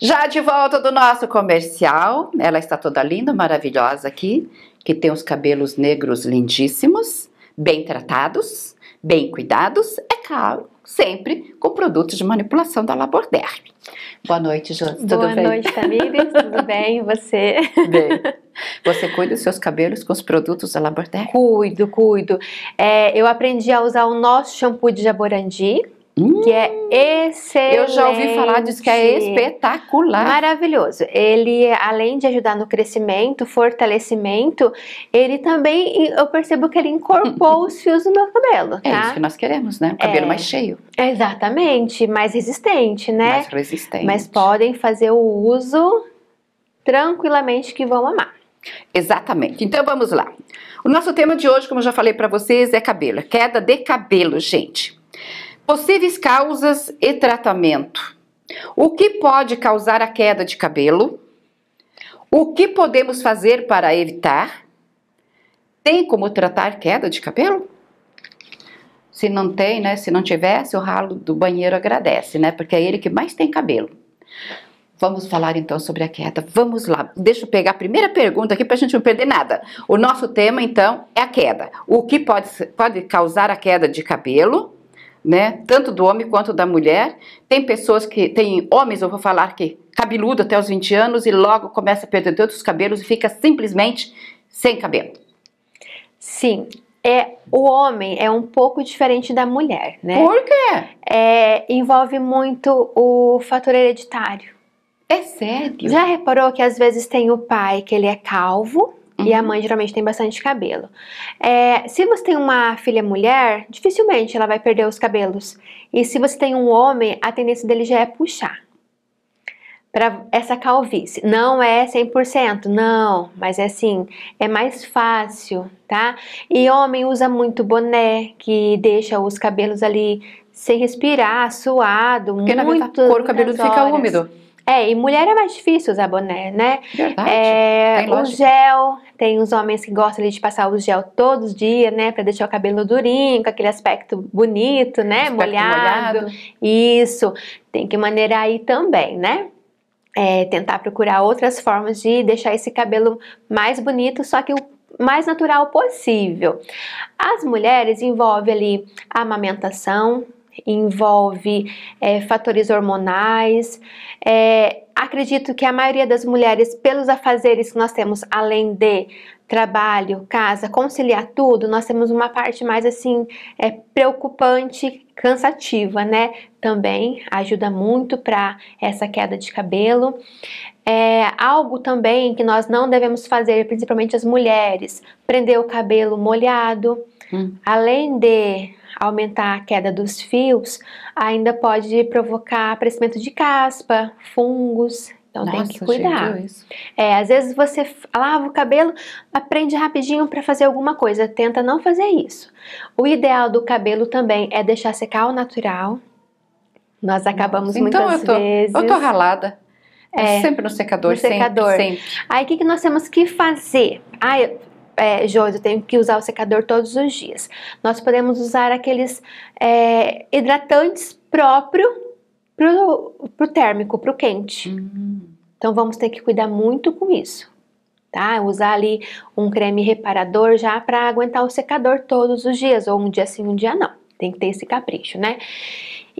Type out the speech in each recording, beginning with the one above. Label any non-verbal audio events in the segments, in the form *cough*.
Já de volta do nosso comercial, ela está toda linda, maravilhosa aqui, que tem os cabelos negros lindíssimos, bem tratados, bem cuidados, é claro, sempre com produtos de manipulação da Laborderm. Boa noite, Josi, tudo Boa bem? Boa noite, Tamires, *laughs* tudo bem? E você? Bem. Você cuida dos seus cabelos com os produtos da Laborderm? Cuido, cuido. É, eu aprendi a usar o nosso shampoo de jaborandi, Hum, que é excelente. Hum, eu já ouvi falar disso, que é espetacular. Maravilhoso. Ele, além de ajudar no crescimento, fortalecimento, ele também, eu percebo que ele incorporou *laughs* os fios do meu cabelo. É tá? É isso que nós queremos, né? O cabelo é, mais cheio. Exatamente, mais resistente, né? Mais resistente. Mas podem fazer o uso tranquilamente que vão amar. Exatamente. Então vamos lá. O nosso tema de hoje, como eu já falei para vocês, é cabelo. É queda de cabelo, gente. Possíveis causas e tratamento. O que pode causar a queda de cabelo? O que podemos fazer para evitar? Tem como tratar queda de cabelo? Se não tem, né? Se não tivesse, o ralo do banheiro agradece, né? Porque é ele que mais tem cabelo. Vamos falar então sobre a queda. Vamos lá. Deixa eu pegar a primeira pergunta aqui para a gente não perder nada. O nosso tema então é a queda. O que pode, pode causar a queda de cabelo? né? Tanto do homem quanto da mulher. Tem pessoas que tem homens, eu vou falar que cabeludo até os 20 anos e logo começa a perder todos os cabelos e fica simplesmente sem cabelo. Sim, é, o homem é um pouco diferente da mulher, né? Por quê? É, envolve muito o fator hereditário. É sério? Já reparou que às vezes tem o pai que ele é calvo e a uhum. mãe geralmente tem bastante cabelo. É, se você tem uma filha mulher, dificilmente ela vai perder os cabelos. E se você tem um homem, a tendência dele já é puxar para essa calvície. Não é 100%, não, mas é assim, é mais fácil, tá? E homem usa muito boné, que deixa os cabelos ali sem respirar, suado, Porque muito. Porque na o cabelo fica úmido. É, e mulher é mais difícil usar boné, né? Verdade. É, o gel, tem os homens que gostam ali, de passar o gel todos os dias, né? Pra deixar o cabelo durinho, com aquele aspecto bonito, né? Aspecto molhado. molhado. Isso. Tem que maneirar aí também, né? É, tentar procurar outras formas de deixar esse cabelo mais bonito, só que o mais natural possível. As mulheres envolve ali a amamentação, envolve é, fatores hormonais. É, acredito que a maioria das mulheres, pelos afazeres que nós temos, além de trabalho, casa, conciliar tudo, nós temos uma parte mais assim é, preocupante, cansativa, né? Também ajuda muito para essa queda de cabelo. É algo também que nós não devemos fazer, principalmente as mulheres, prender o cabelo molhado, hum. além de aumentar a queda dos fios, ainda pode provocar aparecimento de caspa, fungos. Então Nossa, tem que cuidar. É, às vezes você lava o cabelo, aprende rapidinho para fazer alguma coisa, tenta não fazer isso. O ideal do cabelo também é deixar secar ao natural. Nós acabamos então muitas eu tô, vezes. Eu tô ralada. É, é, sempre no secador, no secador. sempre, sempre. Aí o que, que nós temos que fazer? Ah, eu, é, Josi, eu tenho que usar o secador todos os dias. Nós podemos usar aqueles é, hidratantes próprio pro, pro térmico, pro quente. Uhum. Então vamos ter que cuidar muito com isso. Tá? Usar ali um creme reparador já para aguentar o secador todos os dias, ou um dia sim, um dia não. Tem que ter esse capricho, né?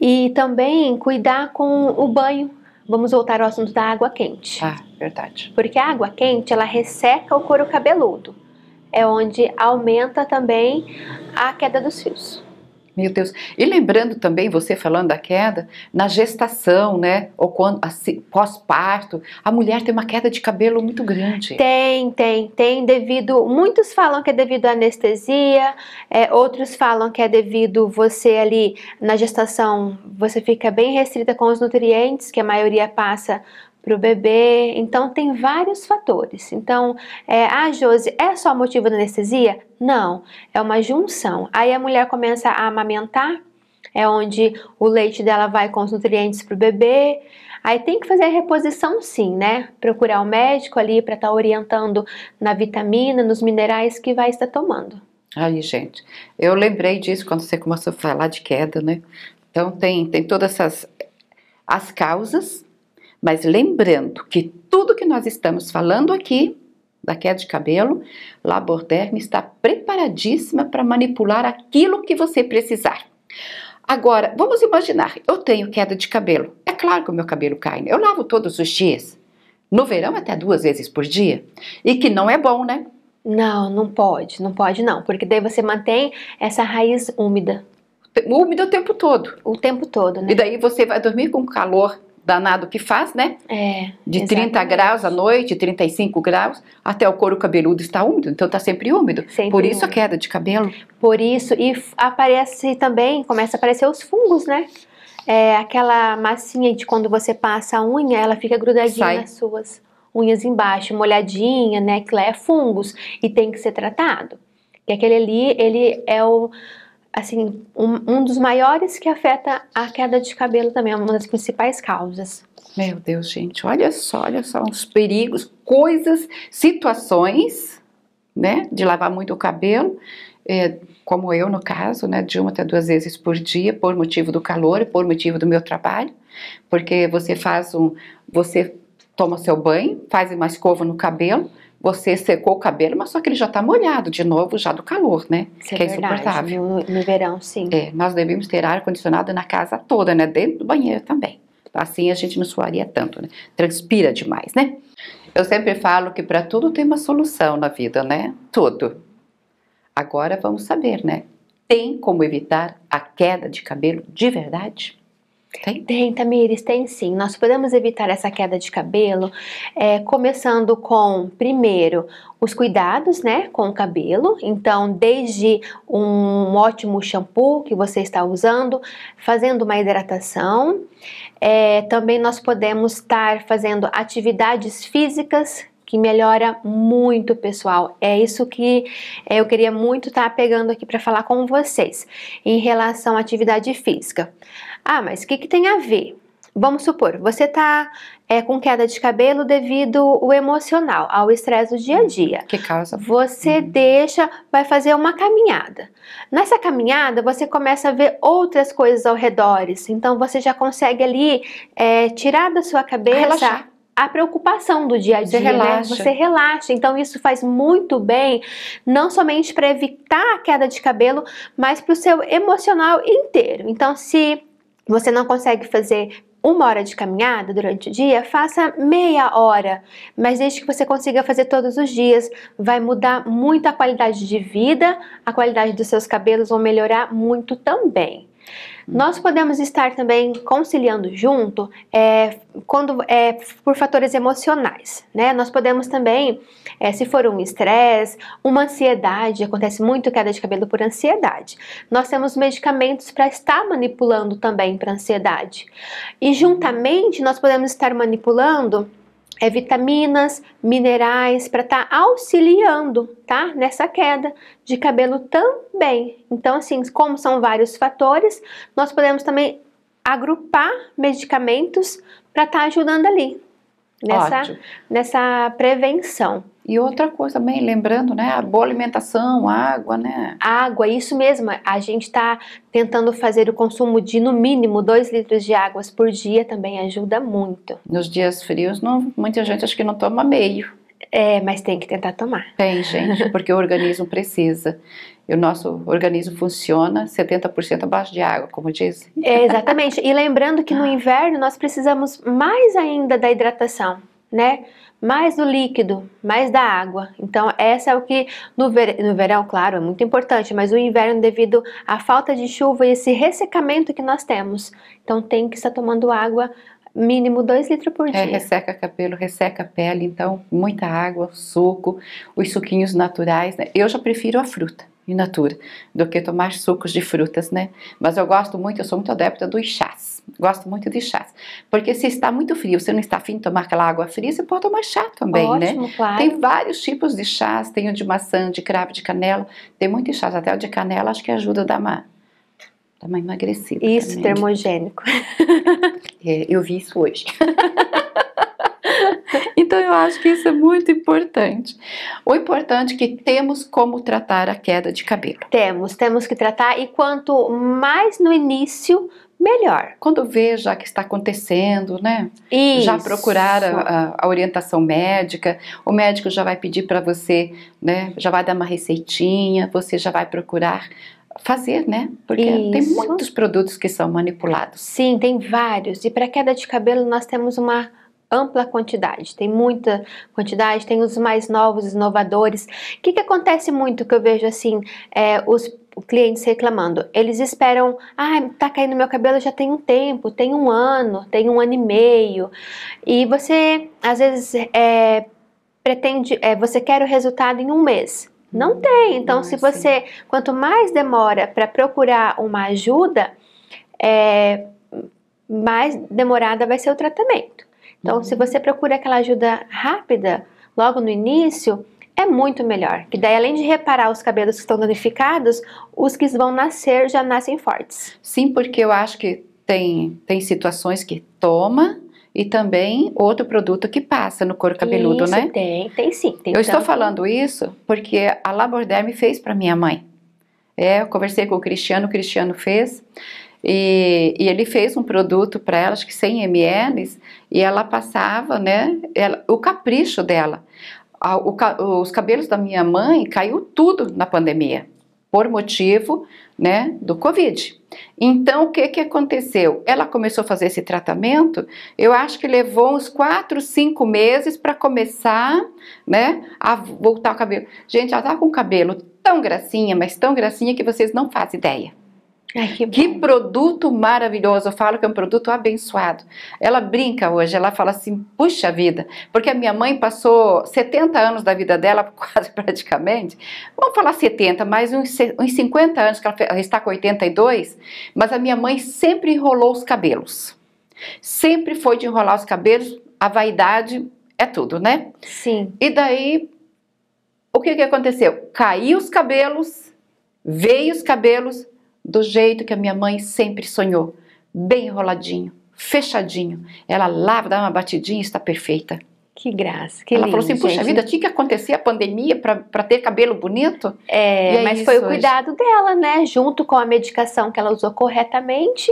E também cuidar com o banho. Vamos voltar ao assunto da água quente. Ah, verdade. Porque a água quente, ela resseca o couro cabeludo é onde aumenta também a queda dos fios. Meu Deus. E lembrando também, você falando da queda, na gestação, né? Ou quando assim, pós-parto, a mulher tem uma queda de cabelo muito grande. Tem, tem, tem. Devido. Muitos falam que é devido à anestesia, é, outros falam que é devido você ali na gestação, você fica bem restrita com os nutrientes, que a maioria passa para o bebê. Então, tem vários fatores. Então, é, ah, Josi, é só motivo da anestesia? Não, é uma junção. Aí a mulher começa a amamentar, é onde o leite dela vai com os nutrientes para o bebê. Aí tem que fazer a reposição sim, né? Procurar o médico ali para estar tá orientando na vitamina, nos minerais que vai estar tomando. Aí, gente, eu lembrei disso quando você começou a falar de queda, né? Então tem, tem todas essas as causas mas lembrando que tudo que nós estamos falando aqui da queda de cabelo, Laborderme está preparadíssima para manipular aquilo que você precisar. Agora, vamos imaginar, eu tenho queda de cabelo. É claro que o meu cabelo cai, né? eu lavo todos os dias. No verão, até duas vezes por dia. E que não é bom, né? Não, não pode, não pode não, porque daí você mantém essa raiz úmida. Úmida o tempo todo. O tempo todo, né? E daí você vai dormir com calor danado que faz, né? É, de exatamente. 30 graus à noite, 35 graus, até o couro cabeludo está úmido, então está sempre úmido. Sempre Por isso úmido. a queda de cabelo. Por isso, e aparece também, começa a aparecer os fungos, né? É, aquela massinha de quando você passa a unha, ela fica grudadinha Sai. nas suas unhas embaixo, molhadinha, né? Que lá é fungos e tem que ser tratado. E aquele ali, ele é o assim, um, um dos maiores que afeta a queda de cabelo também, é uma das principais causas. Meu Deus, gente, olha só, olha só os perigos, coisas, situações, né, de lavar muito o cabelo, é, como eu no caso, né, de uma até duas vezes por dia, por motivo do calor, por motivo do meu trabalho, porque você faz um, você toma seu banho, faz uma escova no cabelo, você secou o cabelo, mas só que ele já está molhado de novo, já do calor, né? Isso é que é, é insuportável. No, no, verão, sim. É, nós devíamos ter ar-condicionado na casa toda, né? Dentro do banheiro também. Assim a gente não suaria tanto, né? Transpira demais, né? Eu sempre falo que para tudo tem uma solução na vida, né? Tudo. Agora vamos saber, né? Tem como evitar a queda de cabelo de verdade? Tem? Tem, Tamires, tem sim. Nós podemos evitar essa queda de cabelo é, começando com, primeiro, os cuidados, né, com o cabelo. Então, desde um ótimo shampoo que você está usando, fazendo uma hidratação. É, também nós podemos estar fazendo atividades físicas que melhora muito, pessoal. É isso que é, eu queria muito estar tá pegando aqui para falar com vocês em relação à atividade física. Ah, mas o que, que tem a ver? Vamos supor, você está é, com queda de cabelo devido ao emocional, ao estresse do dia a uhum, dia. Que causa? Você uhum. deixa, vai fazer uma caminhada. Nessa caminhada, você começa a ver outras coisas ao redor. Então, você já consegue ali é, tirar da sua cabeça. Relaxar a preocupação do dia a dia. Você né? relaxa. Né? Você relaxa. Então, isso faz muito bem, não somente para evitar a queda de cabelo, mas para o seu emocional inteiro. Então, se você não consegue fazer uma hora de caminhada durante o dia, faça meia hora, mas desde que você consiga fazer todos os dias, vai mudar muito a qualidade de vida, a qualidade dos seus cabelos vão melhorar muito também. Nós podemos estar também conciliando junto é, quando é, por fatores emocionais, né? Nós podemos também, é, se for um estresse, uma ansiedade, acontece muito queda de cabelo por ansiedade. Nós temos medicamentos para estar manipulando também para ansiedade. E juntamente nós podemos estar manipulando é vitaminas, minerais para estar tá auxiliando, tá? Nessa queda de cabelo também. Então, assim, como são vários fatores, nós podemos também agrupar medicamentos para estar tá ajudando ali, nessa, nessa prevenção. E outra coisa também, lembrando, né? A boa alimentação, água, né? Água, isso mesmo. A gente está tentando fazer o consumo de no mínimo 2 litros de águas por dia também ajuda muito. Nos dias frios, não, muita gente acho que não toma meio. É, mas tem que tentar tomar. Tem, gente, *laughs* porque o organismo precisa e o nosso organismo funciona 70% abaixo de água, como diz. É, exatamente. E lembrando que no ah. inverno nós precisamos mais ainda da hidratação, né? Mais do líquido, mais da água. Então, essa é o que no, ver, no verão, claro, é muito importante, mas o inverno, devido à falta de chuva e esse ressecamento que nós temos. Então, tem que estar tomando água mínimo 2 litros por é, dia. É, resseca cabelo, resseca pele, então muita água, suco, os suquinhos naturais. Né? Eu já prefiro a fruta in natura do que tomar sucos de frutas, né? Mas eu gosto muito, eu sou muito adepta dos chás. Gosto muito de chás. Porque se está muito frio, você não está afim de tomar aquela água fria, você pode tomar chá também, né? Ótimo, né? Claro. Tem vários tipos de chás, tem o de maçã, de cravo, de canela, tem muitos chás, até o de canela acho que ajuda a dar uma Dá uma emagrecida. Isso, também. termogênico. *laughs* É, eu vi isso hoje. *laughs* *laughs* Então eu acho que isso é muito importante. O importante é que temos como tratar a queda de cabelo. Temos, temos que tratar e quanto mais no início, melhor. Quando vê já que está acontecendo, né? Isso. Já procurar a, a, orientação médica, o médico já vai pedir para você, né? Já vai dar uma receitinha, você já vai procurar fazer, né? Porque Isso. tem muitos produtos que são manipulados. Sim, tem vários. E para queda de cabelo nós temos uma ampla quantidade, tem muita quantidade, tem os mais novos, inovadores. O que, que acontece muito que eu vejo assim, é, os clientes reclamando? Eles esperam, ah, tá caindo meu cabelo já tem um tempo, tem um ano, tem um ano e meio. E você, às vezes, é, pretende, é, você quer o resultado em um mês. Não hum, tem. Então, Não, se você, sim. quanto mais demora para procurar uma ajuda, é, mais demorada vai ser o tratamento. Então, se você procura aquela ajuda rápida, logo no início, é muito melhor. Que daí, além de reparar os cabelos que estão danificados, os que vão nascer já nascem fortes. Sim, porque eu acho que tem, tem situações que toma e também outro produto que passa no couro cabeludo, isso, né? Tem, tem sim. Tem eu tanto. estou falando isso porque a Laborderme fez para minha mãe. É, eu conversei com o Cristiano, o Cristiano fez. E, e, ele fez um produto para ela, acho que 100 ml, e ela passava, né, ela, o capricho dela. A, o, os cabelos da minha mãe caiu tudo na pandemia, por motivo, né, do Covid. Então, o que que aconteceu? Ela começou a fazer esse tratamento, eu acho que levou uns 4, 5 meses para começar, né, a voltar o cabelo. Gente, ela tá com o cabelo tão gracinha, mas tão gracinha que vocês não fazem ideia. Ai, que, que, produto maravilhoso! Eu falo que é um produto abençoado. Ela brinca hoje, ela fala assim: puxa vida, porque a minha mãe passou 70 anos da vida dela, *laughs* quase praticamente, vamos falar 70, mais uns, uns 50 anos, que ela está com 82, mas a minha mãe sempre enrolou os cabelos. Sempre foi de enrolar os cabelos, a vaidade é tudo, né? Sim. E daí, o que, que aconteceu? Caiu os cabelos, veio os cabelos, do jeito que a minha mãe sempre sonhou, bem enroladinho, fechadinho. Ela lava, dá uma batidinha e está perfeita. Que graça, que Ela lindo, falou assim, puxa gente. vida, tinha que acontecer a pandemia para ter cabelo bonito? É, é mas foi o cuidado hoje. dela, né? Junto com a medicação que ela usou corretamente,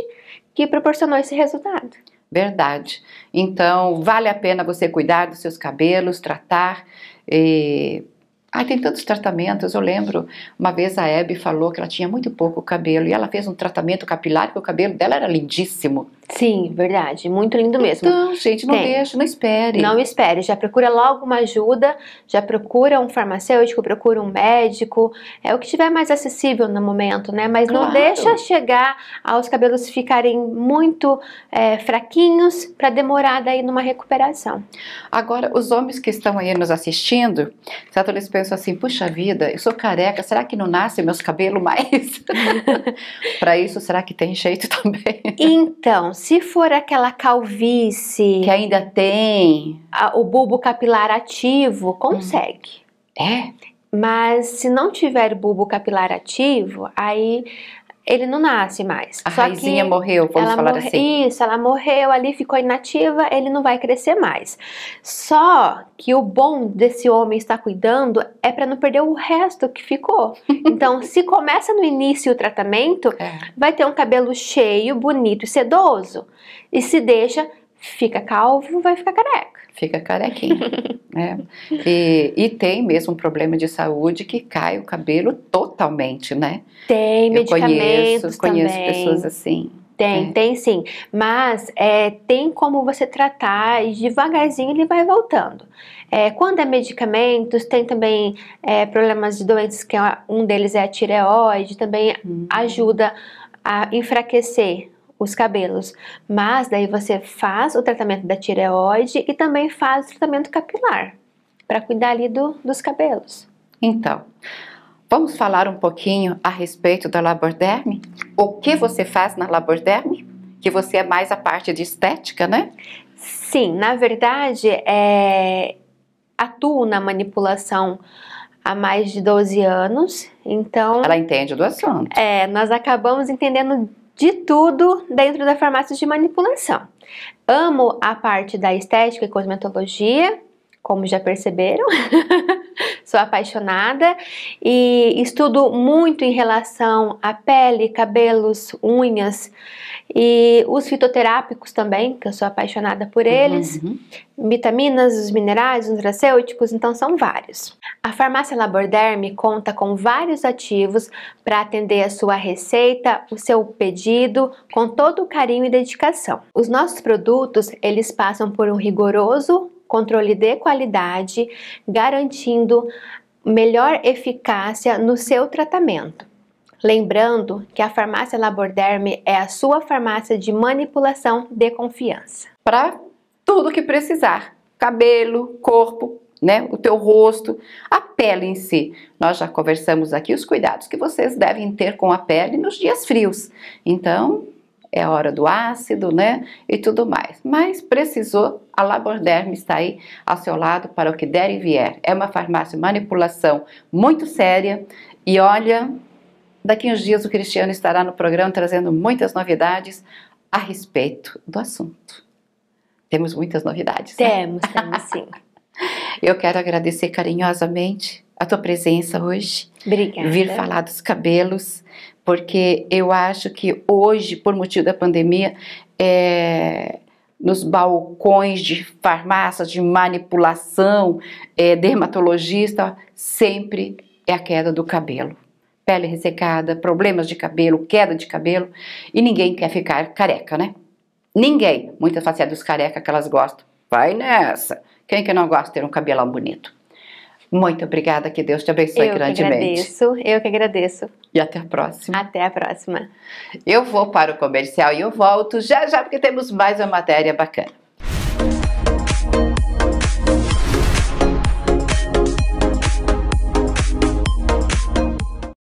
que proporcionou esse resultado. Verdade. Então, vale a pena você cuidar dos seus cabelos, tratar... E eh, ah, tem tantos tratamentos. Eu lembro, uma vez a Hebe falou que ela tinha muito pouco cabelo e ela fez um tratamento capilar que o cabelo dela era lindíssimo. Sim, verdade. Muito lindo mesmo. Então, gente, não tem. deixe, não espere. Não espere. Já procura logo uma ajuda, já procura um farmacêutico, procura um médico. É o que tiver mais acessível no momento, né? Mas claro. não deixa chegar aos cabelos ficarem muito é, fraquinhos para demorar daí numa recuperação. Agora, os homens que estão aí nos assistindo, certo? Eles pensam penso assim, puxa vida, eu sou careca, será que não nascem meus cabelos mais? *laughs* para isso, será que tem jeito *laughs* também? Então, se for aquela calvície... Que ainda tem... A, o bulbo capilar ativo, consegue. Hum. É? Mas se não tiver bulbo capilar ativo, aí ele não nasce mais. A Só raizinha morreu, vamos falar morre... assim. Isso, ela morreu ali, ficou inativa, ele não vai crescer mais. Só que o bom desse homem estar cuidando é para não perder o resto que ficou. *laughs* Então, se começa no início o tratamento, é. vai ter um cabelo cheio, bonito e sedoso. E se deixa, Fica calvo, vai ficar careca. Fica carequinho. né? *laughs* E, e, tem mesmo um problema de saúde que cai o cabelo totalmente, né? Tem, Eu medicamentos conheço, conheço também. pessoas assim. Tem, é. tem sim. Mas é, tem como você tratar e devagarzinho ele vai voltando. É, quando é medicamentos, tem também é, problemas de doenças, que é, um deles é a tireoide, também hum. ajuda a enfraquecer os cabelos. Mas daí você faz o tratamento da tireoide e também faz o tratamento capilar para cuidar ali do, dos cabelos. Então, vamos falar um pouquinho a respeito da laborderme? O que você faz na laborderme? Que você é mais a parte de estética, né? Sim, na verdade, é, atuo na manipulação há mais de 12 anos, então... Ela entende do assunto. É, nós acabamos entendendo de tudo dentro da farmácia de manipulação. Amo a parte da estética e cosmetologia, como já perceberam, *laughs* sou apaixonada e estudo muito em relação à pele, cabelos, unhas e os fitoterápicos também, que eu sou apaixonada por eles, uhum. vitaminas, os minerais, os terapêuticos, então são vários. A farmácia Laborderme conta com vários ativos para atender a sua receita, o seu pedido, com todo o carinho e dedicação. Os nossos produtos, eles passam por um rigoroso controle de qualidade, garantindo melhor eficácia no seu tratamento. Lembrando que a farmácia Laborderme é a sua farmácia de manipulação de confiança. Para tudo que precisar, cabelo, corpo, né, o teu rosto, a pele em si. Nós já conversamos aqui os cuidados que vocês devem ter com a pele nos dias frios. Então, é a hora do ácido, né? E tudo mais. Mas precisou, a Laborderm está aí ao seu lado para o que der e vier. É uma farmácia manipulação muito séria e olha, daqui uns dias o Cristiano estará no programa trazendo muitas novidades a respeito do assunto. Temos muitas novidades. Temos, né? temos sim. *laughs* Eu quero agradecer carinhosamente a tua presença hoje. Obrigada. Vir falar dos cabelos, porque eu acho que hoje, por motivo da pandemia, é, nos balcões de farmácias, de manipulação, é, dermatologista, sempre é a queda do cabelo. Pele ressecada, problemas de cabelo, queda de cabelo, e ninguém quer ficar careca, né? Ninguém. Muitas facetas careca que elas gostam. Vai nessa. Quem que não gosta de ter um cabelão bonito? Muito obrigada, que Deus te abençoe eu grandemente. Eu que agradeço, eu que agradeço. E até a próxima. Até a próxima. Eu vou para o comercial e eu volto já já, porque temos mais uma matéria bacana.